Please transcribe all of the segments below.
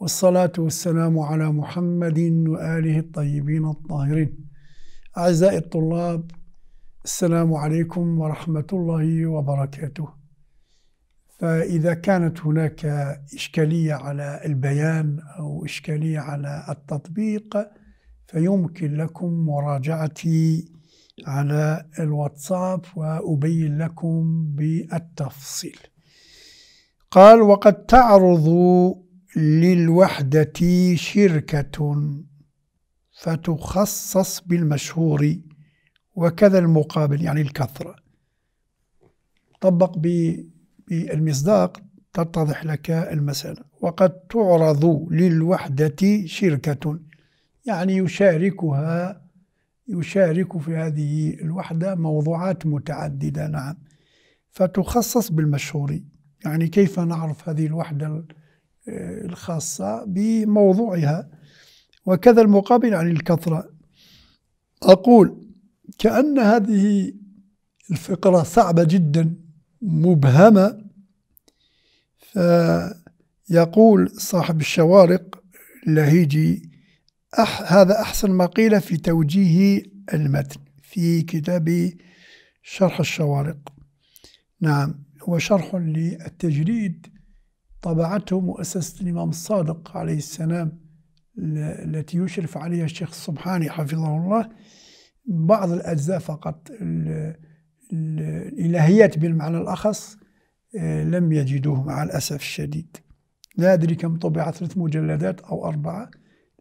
والصلاة والسلام على محمد وآله الطيبين الطاهرين أعزائي الطلاب السلام عليكم ورحمة الله وبركاته فإذا كانت هناك إشكالية على البيان أو إشكالية على التطبيق فيمكن لكم مراجعتي على الواتساب وأبين لكم بالتفصيل قال وقد تعرض للوحدة شركة فتخصص بالمشهور وكذا المقابل يعني الكثرة طبق بالمصداق تتضح لك المسألة وقد تعرض للوحدة شركة يعني يشاركها يشارك في هذه الوحدة موضوعات متعددة نعم فتخصص بالمشهور يعني كيف نعرف هذه الوحدة آه، الخاصة بموضوعها وكذا المقابل عن الكثرة أقول كأن هذه الفقرة صعبة جدا مبهمة فيقول صاحب الشوارق لهيجي أح هذا أحسن ما قيل في توجيه المتن في كتاب شرح الشوارق نعم هو شرح للتجريد طبعته مؤسسة الإمام الصادق عليه السلام التي يشرف عليها الشيخ الصبحاني حفظه الله بعض الأجزاء فقط الإلهيات بالمعنى الأخص آه، لم يجدوه مع الأسف الشديد لا أدري كم طبع ثلاث مجلدات أو أربعة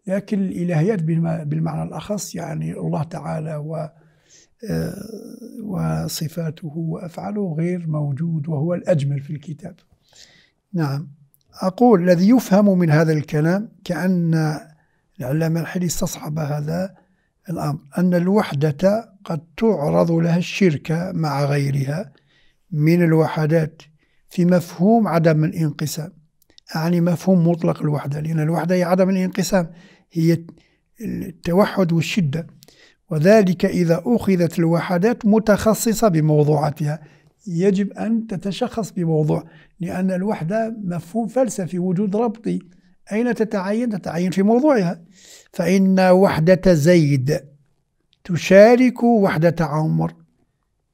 لكن الإلهيات بالمعنى الأخص يعني الله تعالى و آه، وصفاته وأفعاله غير موجود وهو الأجمل في الكتاب نعم أقول الذي يفهم من هذا الكلام كأن العلامة الحلي استصعب هذا الأمر أن الوحدة قد تعرض لها الشركة مع غيرها من الوحدات في مفهوم عدم الانقسام أعني مفهوم مطلق الوحدة لأن الوحدة هي عدم الانقسام هي التوحد والشدة وذلك إذا أخذت الوحدات متخصصة بموضوعاتها يجب أن تتشخص بموضوع لأن الوحدة مفهوم فلسفي وجود ربطي أين تتعين؟ تتعين في موضوعها فإن وحدة زيد تشارك وحدة عمر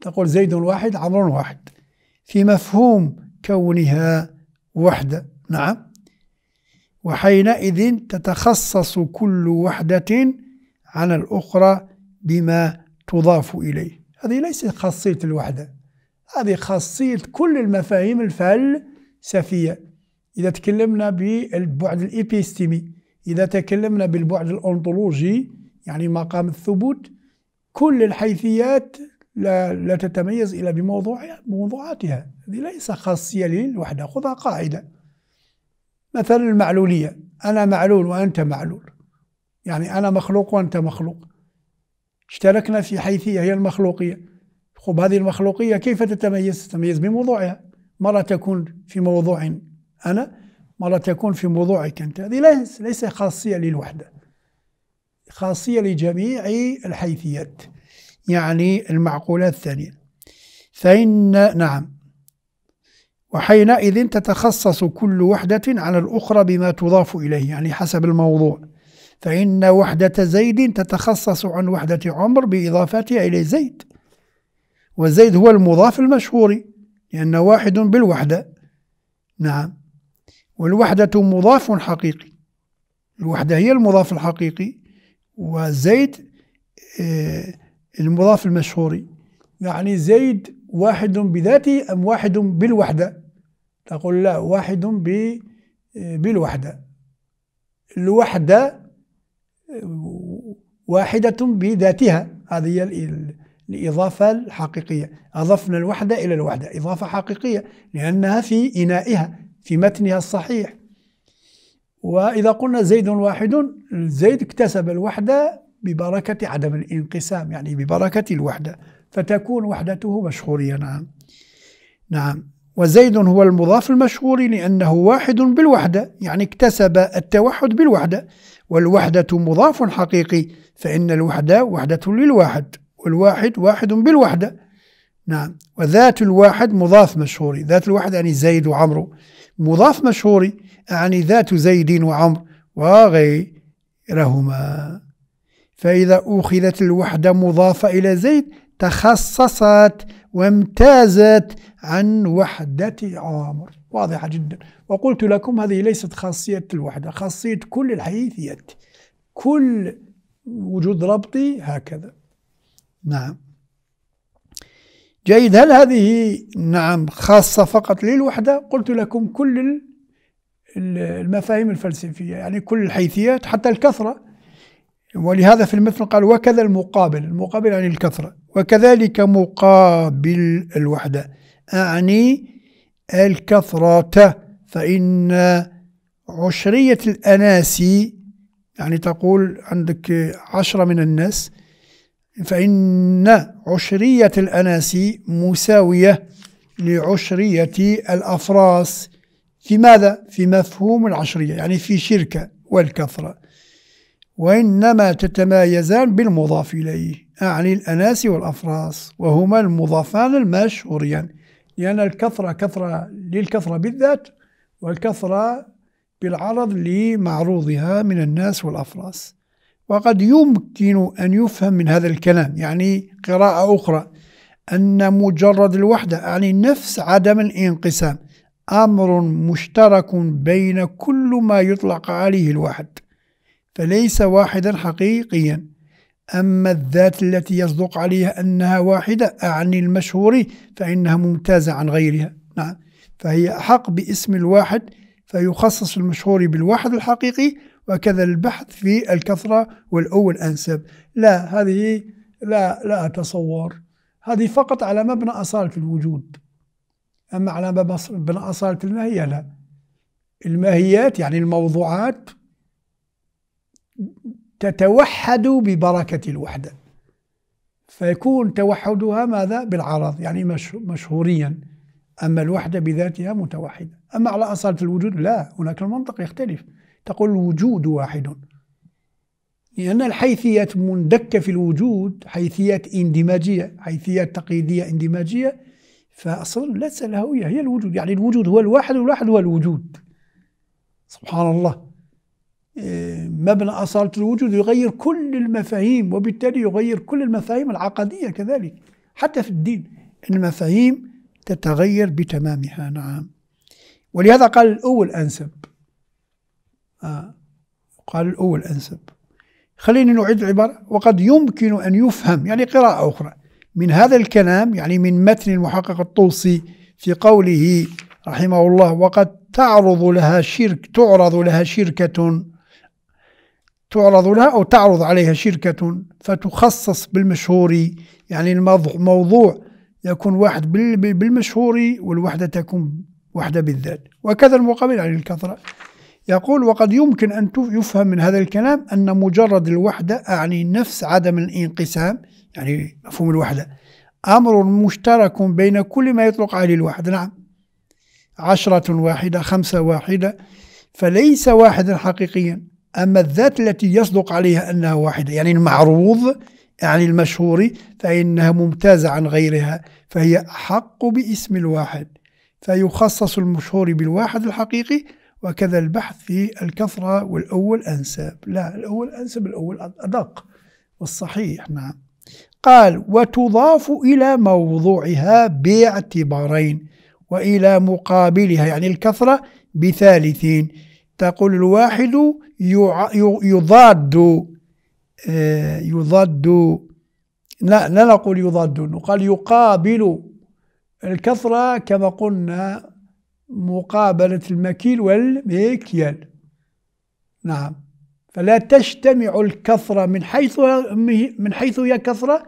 تقول زيد واحد عمر واحد في مفهوم كونها وحدة نعم وحينئذ تتخصص كل وحدة عن الأخرى بما تضاف إليه هذه ليست خاصية الوحدة هذه خاصية كل المفاهيم الفلسفية إذا تكلمنا بالبعد الإبيستيمي إذا تكلمنا بالبعد الأنطولوجي يعني مقام الثبوت كل الحيثيات لا, لا تتميز إلا بموضوعها بموضوعاتها هذه ليس خاصية للوحدة خذها قاعدة مثلا المعلولية أنا معلول وأنت معلول يعني أنا مخلوق وأنت مخلوق اشتركنا في حيثية هي المخلوقية خب هذه المخلوقية كيف تتميز؟ تتميز بموضوعها مرة تكون في موضوع أنا مرة تكون في موضوعك أنت هذه ليس خاصية للوحدة خاصية لجميع الحيثيات يعني المعقولات الثانية فإن نعم وحينئذ تتخصص كل وحدة على الأخرى بما تضاف إليه يعني حسب الموضوع فإن وحدة زيد تتخصص عن وحدة عمر بإضافتها إلى زيد وزيد هو المضاف المشهور لأن واحد بالوحدة نعم والوحدة مضاف حقيقي الوحدة هي المضاف الحقيقي وزيد آه، المضاف المشهور يعني زيد واحد بذاته أم واحد بالوحدة تقول لا واحد آه، بالوحدة الوحدة آه، واحدة بذاتها هذه هي لإضافة الحقيقية أضفنا الوحدة إلى الوحدة إضافة حقيقية لأنها في إنائها في متنها الصحيح وإذا قلنا زيد واحد زيد اكتسب الوحدة ببركة عدم الانقسام يعني ببركة الوحدة فتكون وحدته مشهورية نعم نعم وزيد هو المضاف المشهور لأنه واحد بالوحدة يعني اكتسب التوحد بالوحدة والوحدة مضاف حقيقي فإن الوحدة وحدة للواحد والواحد واحد بالوحدة نعم وذات الواحد مضاف مشهوري ذات الواحد يعني زيد وعمرو مضاف مشهوري يعني ذات زيد وعمر وغيرهما فإذا أخذت الوحدة مضافة إلى زيد تخصصت وامتازت عن وحدة عمر واضحة جدا وقلت لكم هذه ليست خاصية الوحدة خاصية كل الحيثيات كل وجود ربطي هكذا نعم جيد هل هذه نعم خاصة فقط للوحدة قلت لكم كل المفاهيم الفلسفية يعني كل الحيثيات حتى الكثرة ولهذا في المثل قال وكذا المقابل المقابل يعني الكثرة وكذلك مقابل الوحدة أعني الكثرة فإن عشرية الأناسي يعني تقول عندك عشرة من الناس فإن عشرية الأناسي مساوية لعشرية الأفراس في ماذا؟ في مفهوم العشرية يعني في شركة والكثرة وإنما تتمايزان بالمضاف إليه أعني الأناس والأفراس وهما المضافان المشهوريان لأن يعني الكثرة كثرة للكثرة بالذات والكثرة بالعرض لمعروضها من الناس والأفراس وقد يمكن أن يفهم من هذا الكلام يعني قراءة أخرى أن مجرد الوحدة يعني نفس عدم الانقسام أمر مشترك بين كل ما يطلق عليه الواحد فليس واحدا حقيقيا أما الذات التي يصدق عليها أنها واحدة أعني المشهور فإنها ممتازة عن غيرها نعم فهي أحق باسم الواحد فيخصص المشهور بالواحد الحقيقي وكذا البحث في الكثرة والأو الأنسب لا هذه لا لا أتصور هذه فقط على مبنى أصالة الوجود أما على مبنى أصالة الماهية لا الماهيات يعني الموضوعات تتوحد ببركة الوحدة فيكون توحدها ماذا؟ بالعرض يعني مشهوريا أما الوحدة بذاتها متوحدة أما على أصالة الوجود لا هناك المنطق يختلف تقول الوجود واحد لأن الحيثيات مندكة في الوجود حيثيات اندماجية حيثيات تقييدية اندماجية فأصلا ليس الهوية هي الوجود يعني الوجود هو الواحد والواحد هو الوجود سبحان الله إيه، مبنى أصالة الوجود يغير كل المفاهيم وبالتالي يغير كل المفاهيم العقدية كذلك حتى في الدين المفاهيم تتغير بتمامها نعم ولهذا قال الأول أنسب آه، قال الأول أنسب خليني نعيد العبارة وقد يمكن أن يفهم يعني قراءة أخرى من هذا الكلام يعني من متن المحقق الطوسي في قوله رحمه الله وقد تعرض لها شرك تعرض لها شركة تعرض لها أو تعرض عليها شركة فتخصص بالمشهور يعني الموضوع يكون واحد بالمشهور والوحدة تكون وحدة بالذات وكذا المقابل على يعني الكثرة يقول وقد يمكن أن يفهم من هذا الكلام أن مجرد الوحدة أعني نفس عدم الانقسام يعني مفهوم الوحدة أمر مشترك بين كل ما يطلق عليه الوحدة نعم عشرة واحدة خمسة واحدة فليس واحدا حقيقيا أما الذات التي يصدق عليها أنها واحدة يعني المعروض يعني المشهور فإنها ممتازة عن غيرها فهي أحق باسم الواحد فيخصص المشهور بالواحد الحقيقي وكذا البحث في الكثرة والأول أنسب لا الأول أنسب الأول أدق والصحيح نعم قال وتضاف إلى موضوعها باعتبارين وإلى مقابلها يعني الكثرة بثالثين تقول الواحد يضاد آه، يضاد لا لا نقول يضاد نقول يقابل الكثرة كما قلنا مقابلة المكيل والمكيال نعم فلا تجتمع الكثرة من حيث من حيث هي كثرة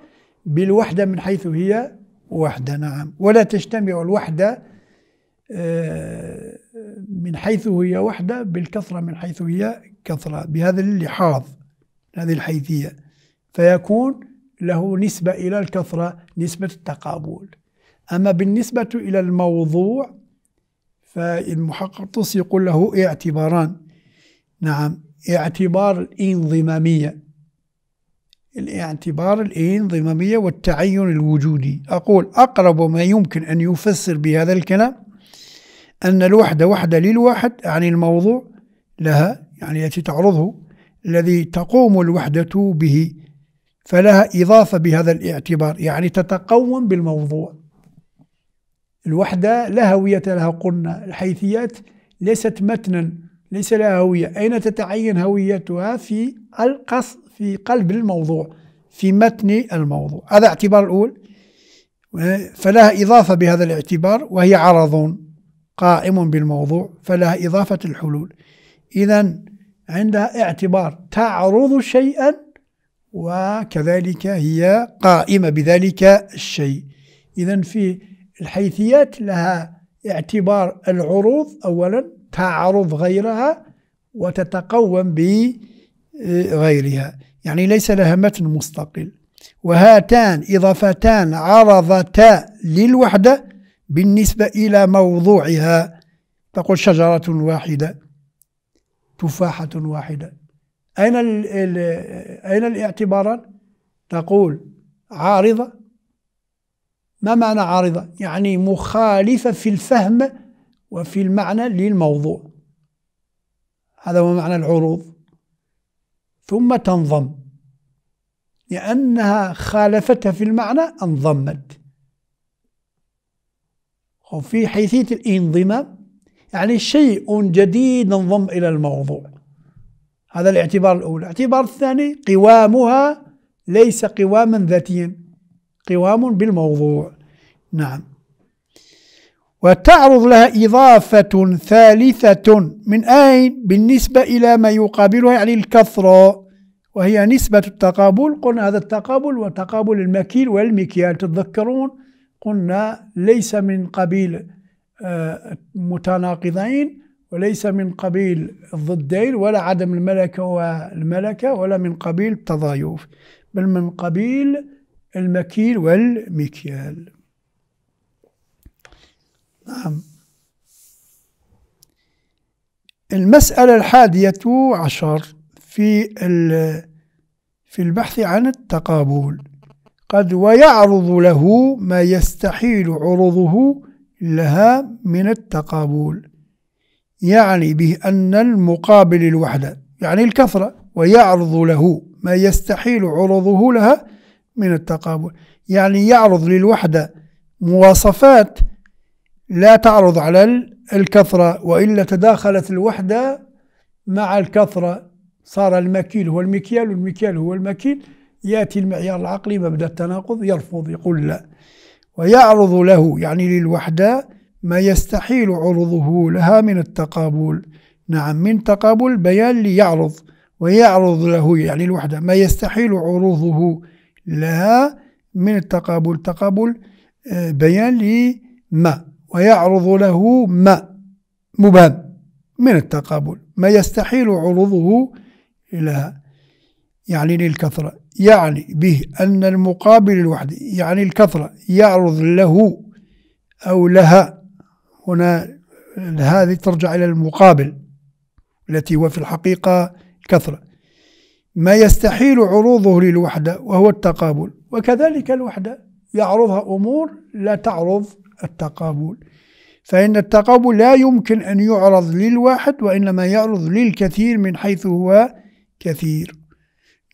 بالوحدة من حيث هي وحدة نعم ولا تجتمع الوحدة آه، من حيث هي وحدة بالكثرة من حيث هي كثرة بهذا اللحاظ هذه الحيثية فيكون له نسبة إلى الكثرة نسبة التقابل أما بالنسبة إلى الموضوع فالمحقق يقول له اعتباران نعم اعتبار الانضمامية الاعتبار الانضمامية والتعين الوجودي أقول أقرب ما يمكن أن يفسر بهذا الكلام أن الوحدة وحدة للواحد يعني الموضوع لها يعني التي تعرضه الذي تقوم الوحدة به فلها إضافة بهذا الاعتبار يعني تتقوم بالموضوع الوحدة لا هوية لها قلنا الحيثيات ليست متنا ليس لها هوية أين تتعين هويتها في القص في قلب الموضوع في متن الموضوع هذا اعتبار الأول فلها إضافة بهذا الاعتبار وهي عرض قائم بالموضوع فلها إضافة الحلول إذا عندها اعتبار تعرض شيئا وكذلك هي قائمة بذلك الشيء إذا في الحيثيات لها اعتبار العروض أولا تعرض غيرها وتتقوم بغيرها يعني ليس لها متن مستقل وهاتان إضافتان عرضتا للوحدة بالنسبة إلى موضوعها تقول شجرة واحدة تفاحة واحدة أين أين الاعتبارات؟ تقول عارضة ما معنى عارضة؟ يعني مخالفة في الفهم وفي المعنى للموضوع هذا هو معنى العروض ثم تنضم لأنها خالفتها في المعنى انضمت وفي حيثية الانضمام يعني شيء جديد انضم إلى الموضوع هذا الاعتبار الأول الاعتبار الثاني قوامها ليس قواما ذاتيا قوام بالموضوع نعم وتعرض لها إضافة ثالثة من أين؟ بالنسبة إلى ما يقابلها يعني الكثرة وهي نسبة التقابل قلنا هذا التقابل وتقابل المكيل والمكيال تتذكرون قلنا ليس من قبيل آه، متناقضين وليس من قبيل الضدين ولا عدم الملكة والملكة ولا من قبيل التضايف بل من قبيل المكيل والمكيال نعم المسألة الحادية عشر في في البحث عن التقابل قد ويعرض له ما يستحيل عرضه لها من التقابل يعني به أن المقابل الوحدة يعني الكثرة ويعرض له ما يستحيل عرضه لها من التقابل يعني يعرض للوحدة مواصفات لا تعرض على الكثرة وإلا تداخلت الوحدة مع الكثرة صار المكيل هو المكيال والمكيال هو المكيل يأتي المعيار العقلي مبدأ التناقض يرفض يقول لا ويعرض له يعني للوحدة ما يستحيل عرضه لها من التقابل نعم من تقابل بيان ليعرض ويعرض له يعني الوحدة ما يستحيل عروضه لها من التقابل تقابل آه، بيان لما ويعرض له ما مبهم من التقابل ما يستحيل عروضه لها يعني للكثرة يعني به أن المقابل الوحدي يعني الكثرة يعرض له أو لها هنا هذه ترجع إلى المقابل التي هو في الحقيقة كثرة ما يستحيل عروضه للوحدة وهو التقابل وكذلك الوحدة يعرضها أمور لا تعرض التقابل فإن التقابل لا يمكن أن يعرض للواحد وإنما يعرض للكثير من حيث هو كثير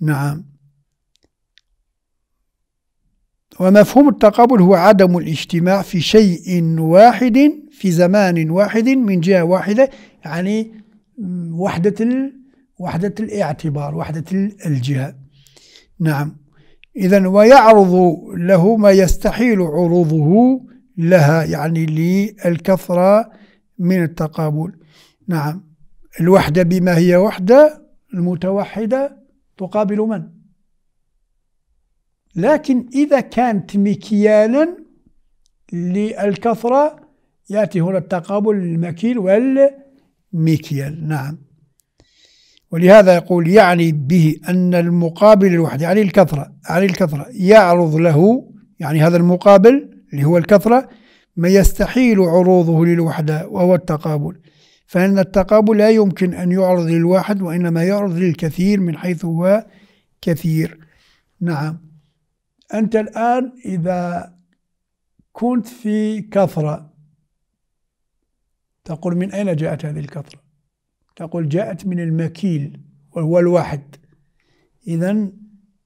نعم ومفهوم التقابل هو عدم الاجتماع في شيء واحد في زمان واحد من جهة واحدة يعني وحدة وحدة الاعتبار وحدة الجهة نعم إذا ويعرض له ما يستحيل عروضه لها يعني للكثرة من التقابل نعم الوحدة بما هي وحدة المتوحدة تقابل من؟ لكن إذا كانت مكيالا للكثرة يأتي هنا التقابل المكيل والمكيال نعم ولهذا يقول يعني به أن المقابل الوحدة يعني الكثرة يعني الكثرة يعرض له يعني هذا المقابل اللي هو الكثرة ما يستحيل عروضه للوحدة وهو التقابل فإن التقابل لا يمكن أن يعرض للواحد وإنما يعرض للكثير من حيث هو كثير نعم أنت الآن إذا كنت في كثرة تقول من أين جاءت هذه الكثرة تقول جاءت من المكيل وهو الواحد إذا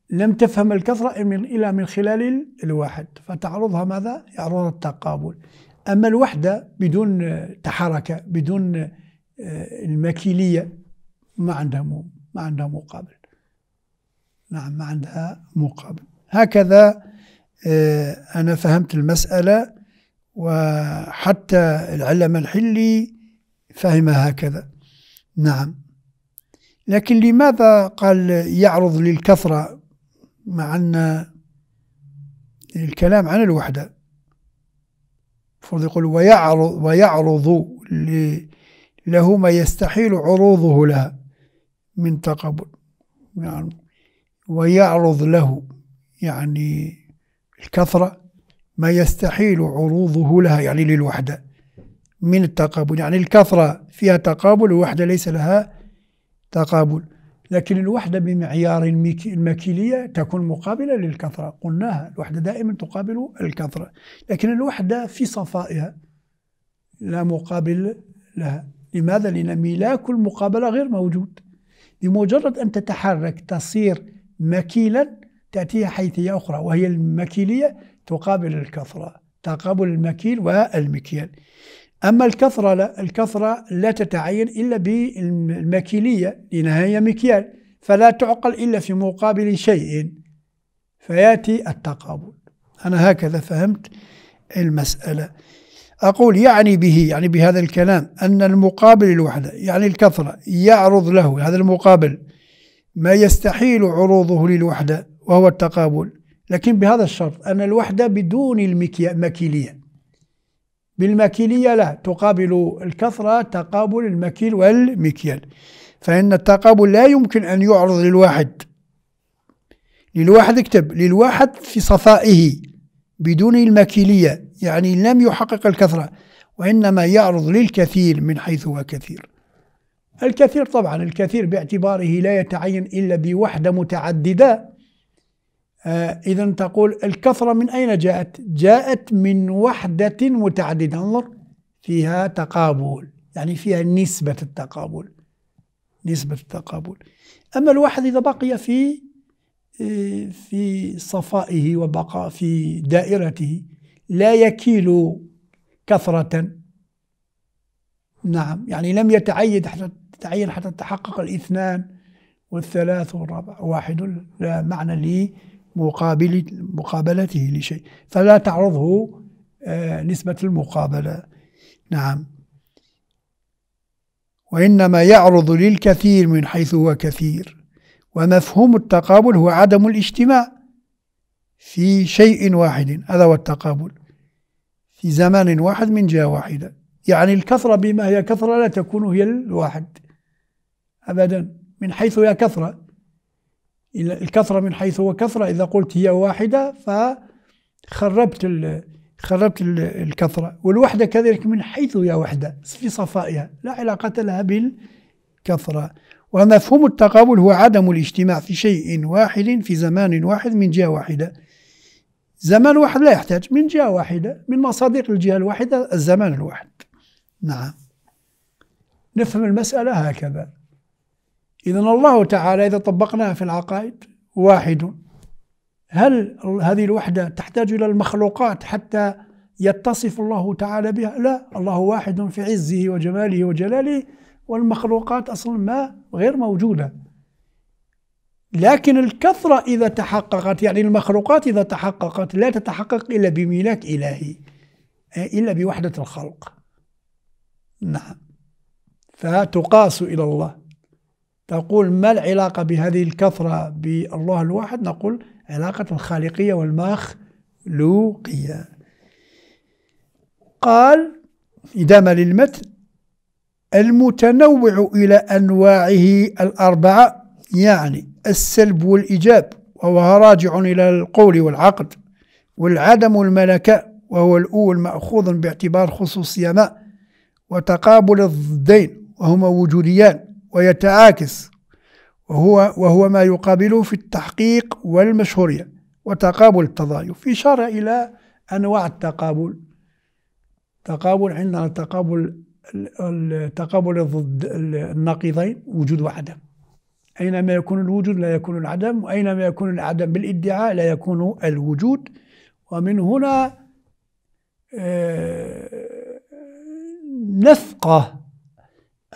لم تفهم الكثرة إلا من خلال الواحد فتعرضها ماذا؟ يعرضها التقابل أما الوحدة بدون تحركة بدون آه، المكيلية ما عندها ما عندها مقابل نعم ما عندها مقابل هكذا آه، أنا فهمت المسألة وحتى العلم الحلي فهم هكذا نعم لكن لماذا قال يعرض للكثرة مع أن الكلام عن الوحدة المفروض يقول ويعرض, ويعرض له ما يستحيل عروضه لها من تقبل يعني ويعرض له يعني الكثرة ما يستحيل عروضه لها يعني للوحدة من التقابل يعني الكثرة فيها تقابل ووحدة ليس لها تقابل لكن الوحدة بمعيار المكيلية تكون مقابلة للكثرة قلناها الوحدة دائما تقابل الكثرة لكن الوحدة في صفائها لا مقابل لها لماذا؟ لأن ملاك المقابلة غير موجود بمجرد أن تتحرك تصير مكيلا تأتيها حيثية أخرى وهي المكيلية تقابل الكثرة تقابل المكيل والمكيال أما الكثرة لا الكثرة لا تتعين إلا بالمكيلية لأنها هي مكيال فلا تعقل إلا في مقابل شيء فيأتي التقابل أنا هكذا فهمت المسألة أقول يعني به يعني بهذا الكلام أن المقابل الوحدة يعني الكثرة يعرض له هذا المقابل ما يستحيل عروضه للوحدة وهو التقابل لكن بهذا الشرط أن الوحدة بدون المكيلية بالمكيلية لا تقابل الكثرة تقابل المكيل والمكيال فإن التقابل لا يمكن أن يعرض للواحد للواحد اكتب للواحد في صفائه بدون المكيلية يعني لم يحقق الكثرة وإنما يعرض للكثير من حيث هو كثير الكثير طبعا الكثير باعتباره لا يتعين إلا بوحدة متعددة آه، إذا تقول الكثرة من أين جاءت؟ جاءت من وحدة متعددة انظر فيها تقابل يعني فيها نسبة التقابل نسبة التقابل أما الواحد إذا بقي في آه، في صفائه وبقاء في دائرته لا يكيل كثرة نعم يعني لم يتعيد حتى تتعين حتى تحقق الاثنان والثلاث والرابع واحد لا معنى لي مقابل مقابلته لشيء فلا تعرضه آه، نسبة المقابلة نعم وإنما يعرض للكثير من حيث هو كثير ومفهوم التقابل هو عدم الاجتماع في شيء واحد هذا هو التقابل في زمان واحد من جهة واحدة يعني الكثرة بما هي كثرة لا تكون هي الواحد أبدا من حيث هي كثرة الكثرة من حيث هو كثرة إذا قلت هي واحدة فخربت ال خربت الكثرة والوحدة كذلك من حيث هي وحدة في صفائها لا علاقة لها بالكثرة ومفهوم التقابل هو عدم الاجتماع في شيء واحد في زمان واحد من جهة واحدة زمان واحد لا يحتاج من جهة واحدة من مصادق الجهة الواحدة الزمان الواحد نعم نفهم المسألة هكذا إذا الله تعالى إذا طبقناها في العقائد واحد هل هذه الوحدة تحتاج إلى المخلوقات حتى يتصف الله تعالى بها لا الله واحد في عزه وجماله وجلاله والمخلوقات أصلا ما غير موجودة لكن الكثرة إذا تحققت يعني المخلوقات إذا تحققت لا تتحقق إلا بميلاك إلهي إلا بوحدة الخلق نعم فتقاس إلى الله نقول ما العلاقة بهذه الكثرة بالله الواحد نقول علاقة الخالقية والمخلوقية قال إدامة للمتن المتنوع إلى أنواعه الأربعة يعني السلب والإيجاب وهو راجع إلى القول والعقد والعدم والملكة وهو الأول مأخوذ باعتبار خصوصية ما وتقابل الضدين وهما وجوديان ويتعاكس وهو وهو ما يقابله في التحقيق والمشهورية وتقابل التضايف في إشارة إلى أنواع التقابل تقابل عندنا تقابل التقابل ضد النقيضين وجود وعدم أينما يكون الوجود لا يكون العدم وأينما يكون العدم بالادعاء لا يكون الوجود ومن هنا آه، نفقه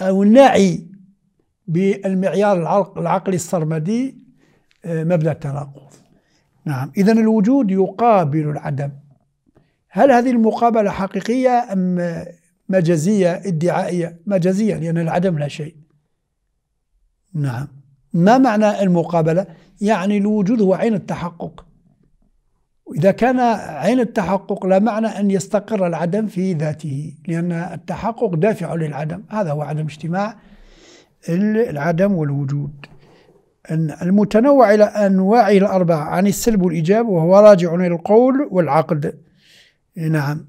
أو نعي بالمعيار العقلي السرمدي آه، مبدا التناقض نعم اذا الوجود يقابل العدم هل هذه المقابله حقيقيه ام مجازيه ادعائيه مجازيه لان العدم لا شيء نعم ما معنى المقابله يعني الوجود هو عين التحقق إذا كان عين التحقق لا معنى أن يستقر العدم في ذاته لأن التحقق دافع للعدم هذا هو عدم اجتماع العدم والوجود المتنوع إلى أنواعه الأربعة عن السلب والإيجاب وهو راجع إلى القول والعقد نعم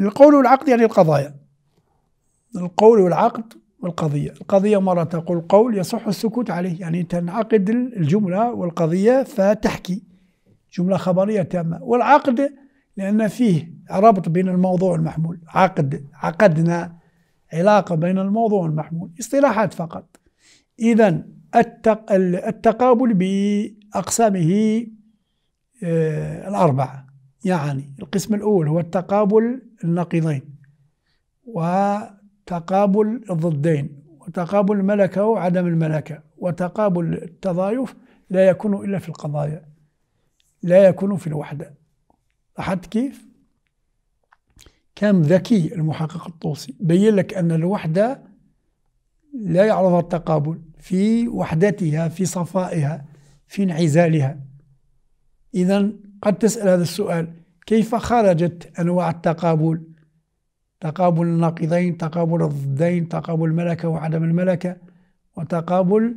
القول والعقد يعني القضايا القول والعقد والقضية القضية مرة تقول قول يصح السكوت عليه يعني تنعقد الجملة والقضية فتحكي جملة خبرية تامة والعقد لأن فيه ربط بين الموضوع المحمول عقد عقدنا علاقة بين الموضوع والمحمول اصطلاحات فقط إذا التق... التقابل بأقسامه آه، الأربعة يعني القسم الأول هو التقابل النقيضين وتقابل الضدين وتقابل الملكة وعدم الملكة وتقابل التضايف لا يكون إلا في القضايا لا يكون في الوحدة لاحظت كيف؟ كان ذكي المحقق الطوسي بين لك أن الوحدة لا يعرضها التقابل في وحدتها في صفائها في انعزالها إذا قد تسأل هذا السؤال كيف خرجت أنواع التقابل تقابل الناقضين تقابل الضدين تقابل الملكة وعدم الملكة وتقابل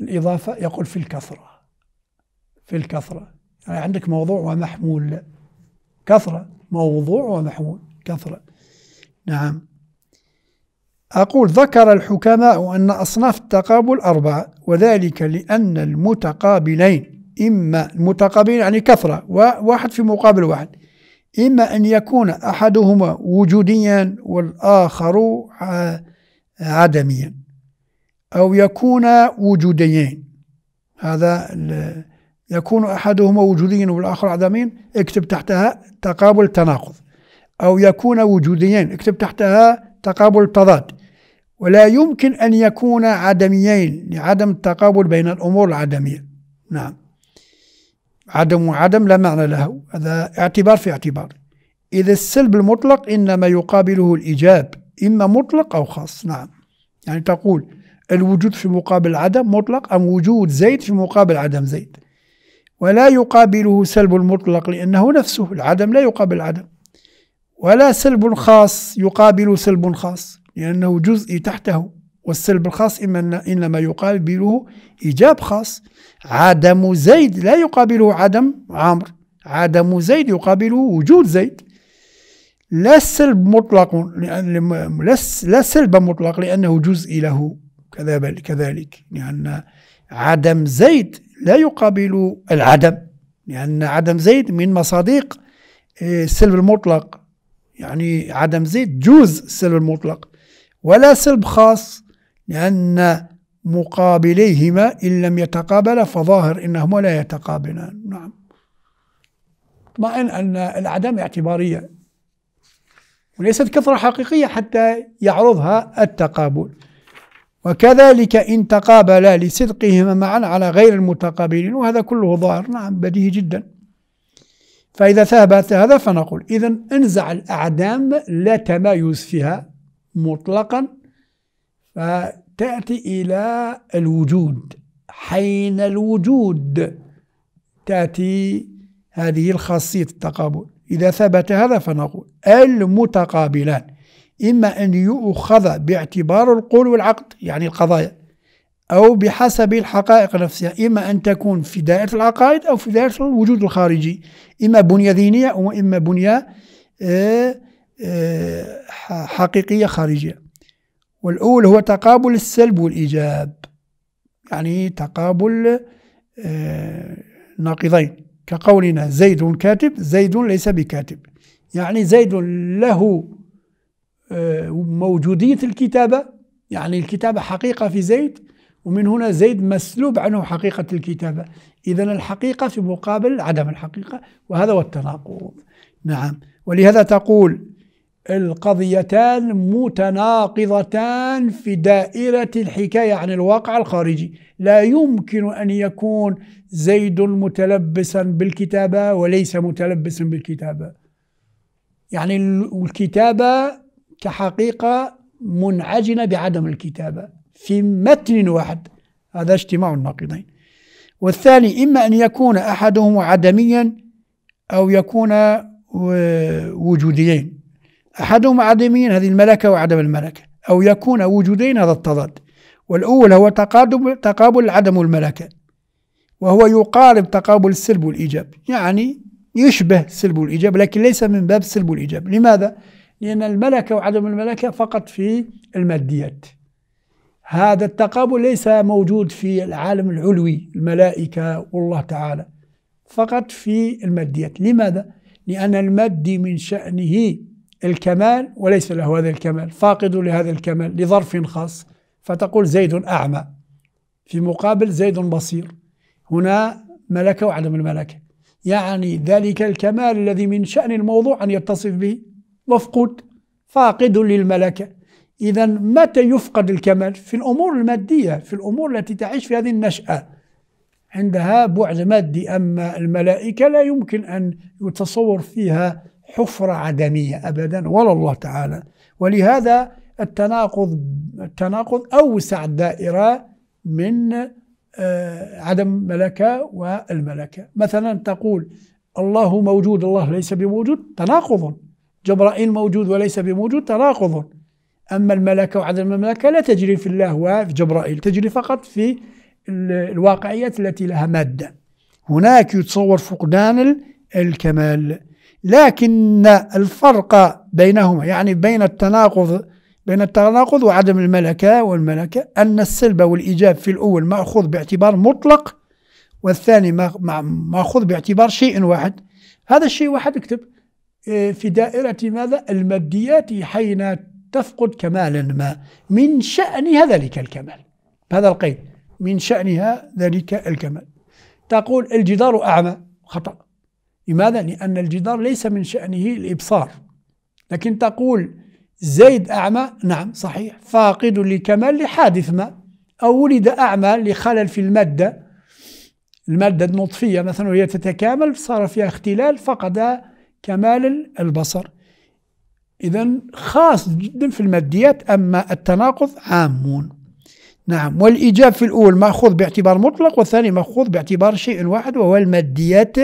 الإضافة يقول في الكثرة في الكثرة يعني عندك موضوع ومحمول كثرة موضوع ونحو كثرة نعم أقول ذكر الحكماء أن أصناف التقابل أربعة وذلك لأن المتقابلين إما المتقابلين يعني كثرة وواحد في مقابل واحد إما أن يكون أحدهما وجوديا والآخر عدميا أو يكون وجوديين هذا يكون أحدهما وجوديا والآخر عدميا اكتب تحتها تقابل تناقض أو يكون وجوديين اكتب تحتها تقابل تضاد ولا يمكن أن يكون عدميين لعدم التقابل بين الأمور العدمية نعم عدم وعدم لا معنى له هذا اعتبار في اعتبار إذا السلب المطلق إنما يقابله الإيجاب إما مطلق أو خاص نعم يعني تقول الوجود في مقابل العدم مطلق أم وجود زيد في مقابل عدم زيد ولا يقابله سلب المطلق لأنه نفسه العدم لا يقابل العدم ولا سلب خاص يقابل سلب خاص لأنه جزء تحته والسلب الخاص إنما يقابله إيجاب خاص عدم زيد لا يقابله عدم عمر عدم زيد يقابله وجود زيد لا سلب مطلق لأن لا سلب مطلق لأنه جزء له كذلك لأن عدم زيد لا يقابل العدم لأن عدم زيد من مصادق آه، السلب المطلق يعني عدم زيد جوز السلب المطلق ولا سلب خاص لأن مقابليهما إن لم يتقابلا فظاهر إنهما لا يتقابلان نعم اطمئن أن العدم اعتبارية وليست كثرة حقيقية حتى يعرضها التقابل وكذلك إن تقابلا لصدقهما معا على غير المتقابلين وهذا كله ظاهر نعم بديهي جدا فإذا ثبت هذا فنقول إذا انزع الأعدام لا تمايز فيها مطلقا فتأتي إلى الوجود حين الوجود تأتي هذه الخاصية التقابل إذا ثبت هذا فنقول المتقابلان إما أن يؤخذ باعتبار القول والعقد يعني القضايا أو بحسب الحقائق نفسها إما أن تكون في دائرة العقائد أو في دائرة الوجود الخارجي إما بنية دينية وإما بنية آه، آه، حقيقية خارجية والأول هو تقابل السلب والإيجاب يعني تقابل آه، ناقضين كقولنا زيد كاتب زيد ليس بكاتب يعني زيد له آه، موجودية الكتابة يعني الكتابة حقيقة في زيد ومن هنا زيد مسلوب عنه حقيقة الكتابة إذا الحقيقة في مقابل عدم الحقيقة وهذا هو التناقض نعم ولهذا تقول القضيتان متناقضتان في دائرة الحكاية عن الواقع الخارجي لا يمكن أن يكون زيد متلبسا بالكتابة وليس متلبسا بالكتابة يعني الكتابة كحقيقة منعجنة بعدم الكتابة في متن واحد هذا اجتماع الناقضين والثاني إما أن يكون أحدهما عدميا أو يكون وجوديين أحدهما عدميا هذه الملكة وعدم الملكة أو يكون وجودين هذا التضاد والأول هو تقابل, تقابل عدم الملكة وهو يقارب تقابل السلب والإيجاب يعني يشبه سلب والإيجاب لكن ليس من باب السلب والإيجاب لماذا؟ لأن الملكة وعدم الملكة فقط في الماديات هذا التقابل ليس موجود في العالم العلوي الملائكة والله تعالى فقط في الماديات لماذا؟ لأن المادي من شأنه الكمال وليس له هذا الكمال فاقد لهذا الكمال لظرف خاص فتقول زيد أعمى في مقابل زيد بصير هنا ملكة وعدم الملكة يعني ذلك الكمال الذي من شأن الموضوع أن يتصف به مفقود فاقد للملكة إذا متى يفقد الكمال؟ في الأمور المادية في الأمور التي تعيش في هذه النشأة عندها بعد مادي أما الملائكة لا يمكن أن يتصور فيها حفرة عدمية أبدا ولا الله تعالى ولهذا التناقض التناقض أوسع الدائرة من آه، عدم ملكة والملكة مثلا تقول الله موجود الله ليس بموجود تناقض جبرائيل موجود وليس بموجود تناقض أما الملكة وعدم الملكة لا تجري في الله وفي جبرائيل تجري فقط في الواقعيات التي لها مادة هناك يتصور فقدان الكمال لكن الفرق بينهما يعني بين التناقض بين التناقض وعدم الملكة والملكة أن السلب والإيجاب في الأول مأخوذ باعتبار مطلق والثاني مأخوذ باعتبار شيء واحد هذا الشيء واحد اكتب آه، في دائرة ماذا الماديات حين تفقد كمالا ما من شأنها ذلك الكمال هذا القيد من شأنها ذلك الكمال تقول الجدار أعمى خطأ لماذا؟ لأن الجدار ليس من شأنه الإبصار لكن تقول زيد أعمى نعم صحيح فاقد لكمال لحادث ما أو ولد أعمى لخلل في المادة المادة النطفية مثلا وهي تتكامل صار فيها اختلال فقد كمال البصر إذا خاص جدا في الماديات أما التناقض عام نعم والإيجاب في الأول مأخوذ باعتبار مطلق والثاني مأخوذ باعتبار شيء واحد وهو الماديات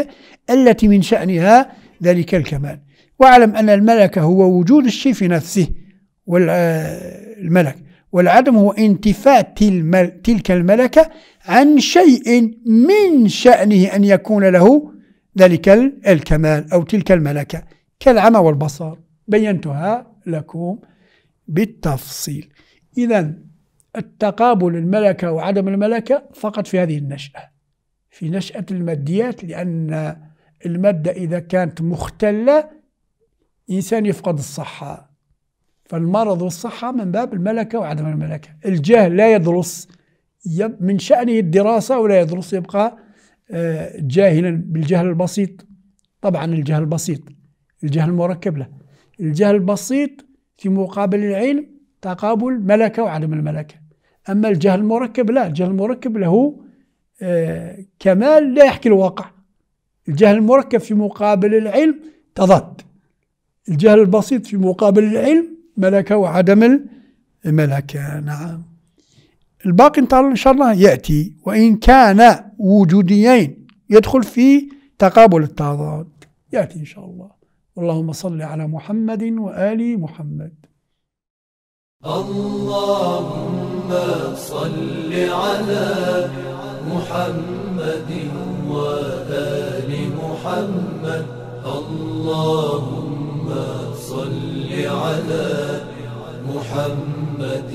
التي من شأنها ذلك الكمال واعلم أن الملك هو وجود الشيء في نفسه والملك آه، والعدم هو انتفاء تلك الملكة عن شيء من شأنه أن يكون له ذلك الكمال أو تلك الملكة كالعمى والبصر بينتها لكم بالتفصيل إذا التقابل الملكة وعدم الملكة فقط في هذه النشأة في نشأة الماديات لأن المادة إذا كانت مختلة إنسان يفقد الصحة فالمرض والصحة من باب الملكة وعدم الملكة الجهل لا يدرس من شأنه الدراسة ولا يدرس يبقى جاهلا بالجهل البسيط طبعا الجهل البسيط الجهل المركب له الجهل البسيط في مقابل العلم تقابل ملكة وعدم الملكة أما الجهل المركب لا الجهل المركب له آه، كمال لا يحكي الواقع الجهل المركب في مقابل العلم تضاد الجهل البسيط في مقابل العلم ملكة وعدم الملكة نعم الباقي ان شاء الله ياتي وان كان وجوديين يدخل في تقابل التضاد ياتي ان شاء الله اللهم صل على محمد وال محمد اللهم صل على محمد وال محمد اللهم صل على محمد